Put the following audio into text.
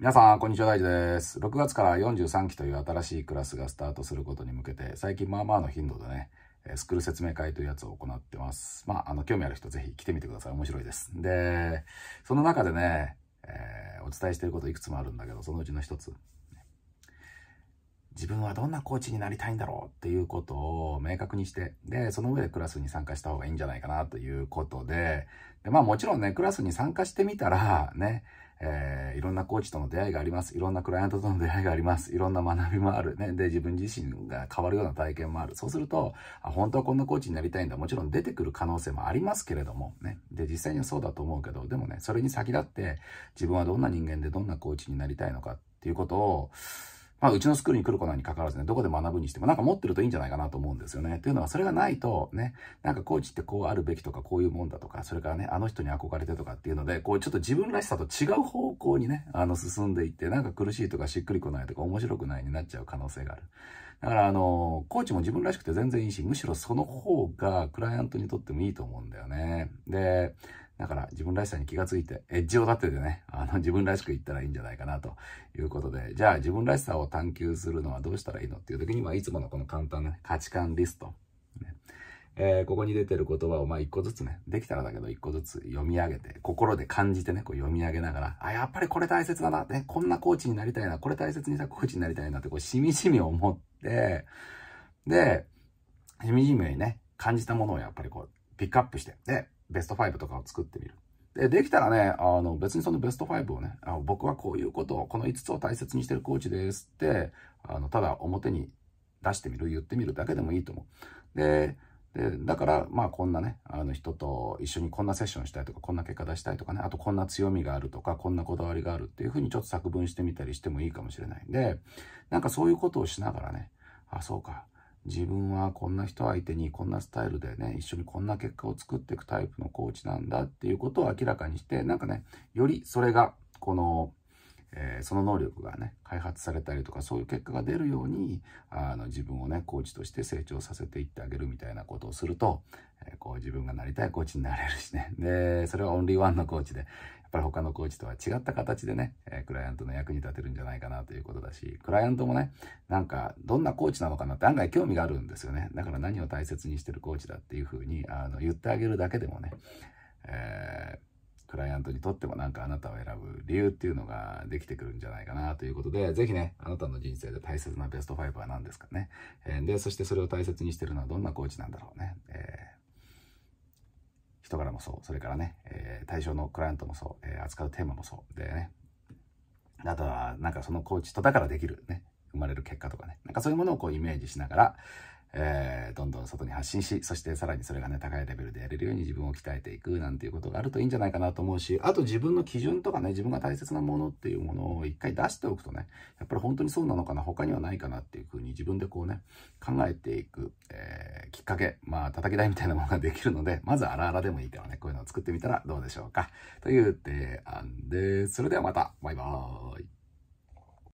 皆さん、こんにちは、大地です。6月から43期という新しいクラスがスタートすることに向けて、最近まあまあの頻度でね、スクール説明会というやつを行ってます。まあ、あの、興味ある人ぜひ来てみてください。面白いです。で、その中でね、えー、お伝えしていることいくつもあるんだけど、そのうちの一つ。自分はどんなコーチになりたいんだろうっていうことを明確にして、で、その上でクラスに参加した方がいいんじゃないかなということで、で、まあもちろんね、クラスに参加してみたら、ね、えー、いろんなコーチとの出会いがあります。いろんなクライアントとの出会いがあります。いろんな学びもある。ね。で、自分自身が変わるような体験もある。そうすると、あ、本当はこんなコーチになりたいんだ。もちろん出てくる可能性もありますけれども、ね。で、実際にはそうだと思うけど、でもね、それに先立って、自分はどんな人間でどんなコーチになりたいのかっていうことを、まあ、うちのスクールに来るなとに関わらずね、どこで学ぶにしても、なんか持ってるといいんじゃないかなと思うんですよね。というのは、それがないと、ね、なんかコーチってこうあるべきとか、こういうもんだとか、それからね、あの人に憧れてとかっていうので、こう、ちょっと自分らしさと違う方向にね、あの、進んでいって、なんか苦しいとか、しっくりこないとか、面白くないになっちゃう可能性がある。だから、あの、コーチも自分らしくて全然いいし、むしろその方がクライアントにとってもいいと思うんだよね。で、だから自分らしさに気がついて、エッジを立ててね、あの自分らしく言ったらいいんじゃないかなということで、じゃあ自分らしさを探求するのはどうしたらいいのっていう時には、いつものこの簡単な価値観リスト。えー、ここに出てる言葉をまあ一個ずつね、できたらだけど一個ずつ読み上げて、心で感じてね、こう読み上げながら、あ、やっぱりこれ大切だなね、こんなコーチになりたいな、これ大切にしたコーチになりたいなって、こうしみじみ思って、で、しみじみね、感じたものをやっぱりこう、ピックアップして、で、ベスト5とかを作ってみる。で、できたらね、あの、別にそのベスト5をね、あ僕はこういうことを、この5つを大切にしてるコーチですって、あの、ただ表に出してみる、言ってみるだけでもいいと思う。で、でだから、まあこんなね、あの人と一緒にこんなセッションしたいとか、こんな結果出したいとかね、あとこんな強みがあるとか、こんなこだわりがあるっていうふうにちょっと作文してみたりしてもいいかもしれないんで、なんかそういうことをしながらね、あ、そうか、自分はこんな人相手にこんなスタイルでね、一緒にこんな結果を作っていくタイプのコーチなんだっていうことを明らかにして、なんかね、よりそれが、この、えー、その能力がね、開発されたりとか、そういう結果が出るように、あの、自分をね、コーチとして成長させていってあげるみたいなことをすると、こう自分がなりたいコーチになれるしね。で、それはオンリーワンのコーチで、やっぱり他のコーチとは違った形でね、えクライアントの役に立てるんじゃないかなということだし、クライアントもね、なんかどんなコーチなのかなって案外興味があるんですよね。だから何を大切にしてるコーチだっていうふうにあの言ってあげるだけでもね、えークライアントにとってもなんかあなたを選ぶ理由っていうのができてくるんじゃないかなということで、ぜひね、あなたの人生で大切なベスト5は何ですかね。えー、で、そしてそれを大切にしてるのはどんなコーチなんだろうね。人柄もそう、それからね、えー、対象のクライアントもそう、えー、扱うテーマもそうでね、あとはなんかそのコーチとだからできるね、生まれる結果とかね、なんかそういうものをこうイメージしながら、えー、どんどん外に発信し、そしてさらにそれがね、高いレベルでやれるように自分を鍛えていくなんていうことがあるといいんじゃないかなと思うし、あと自分の基準とかね、自分が大切なものっていうものを一回出しておくとね、やっぱり本当にそうなのかな、他にはないかなっていう自分でこうね、考えていく、えー、きっかけ、まあ、叩き台みたいなものができるので、まず荒々でもいいからね、こういうのを作ってみたらどうでしょうか。という提案です。それではまた、バイバーイ。